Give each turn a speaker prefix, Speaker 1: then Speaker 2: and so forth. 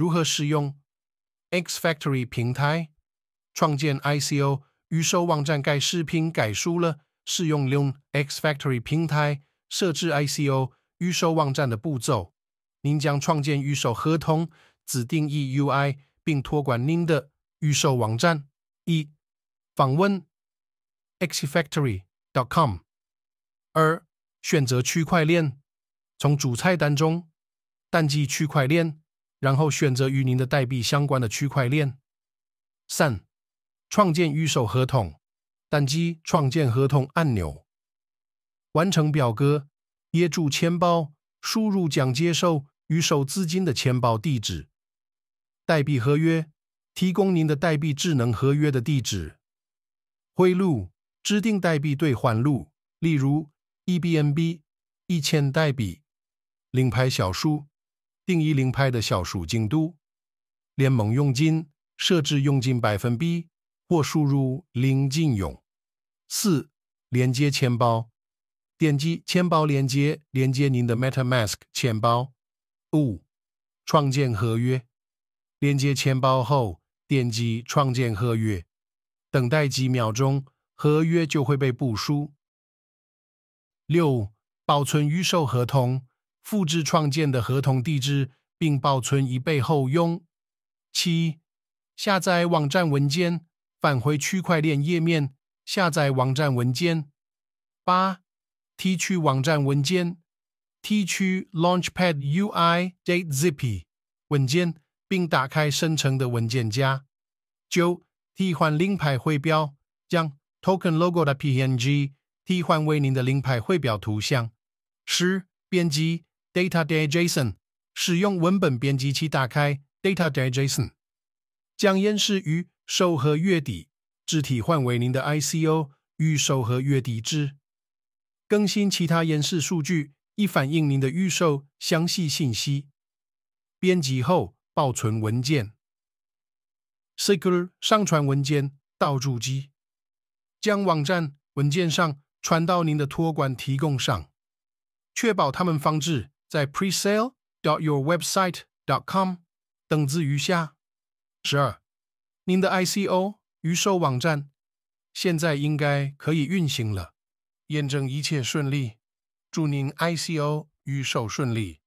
Speaker 1: 如何使用 X Factory 平台创建 ICO 预售网站？改视频、改书了。使用 l u n X Factory 平台设置 ICO 预售网站的步骤：您将创建预售合同，指定 EUI，并托管您的预售网站。一、访问 xfactory.com。二、选择区块链，从主菜单中单击区块链。然后选择与您的代币相关的区块链。三、创建预售合同，单击创建合同按钮，完成表格。业主钱包输入将接受预售资金的钱包地址。代币合约提供您的代币智能合约的地址。汇入制定代币兑换路，例如 EBNB 一千代币，令牌小数。定义零派的小鼠进度，联盟佣金设置佣金百分比，或输入零进用。四、连接钱包，点击钱包连接，连接您的 MetaMask 钱包。五、创建合约，连接钱包后点击创建合约，等待几秒钟，合约就会被部署。六、保存预售合同。复制创建的合同地址，并保存以备后用。七、下载网站文件，返回区块链页面，下载网站文件。八、提取网站文件，提取 Launchpad UI.zip Date 文件，并打开生成的文件夹。九、替换令牌徽标，将 Token Logo 的 PNG 替换为您的令牌徽标图像。十、编辑。Data Day JSON 使用文本编辑器打开 Data Day JSON，将演示与收和月底字体换为您的 ICO 预售和月底之更新其他演示数据以反映您的预售详细信息。编辑后保存文件。Secure 上传文件到主机，将网站文件上传到您的托管提供上，确保他们放置在 presale. dot yourwebsite. dot com 等字余下十二，您的 ICO 预售网站现在应该可以运行了，验证一切顺利，祝您 ICO 预售顺利。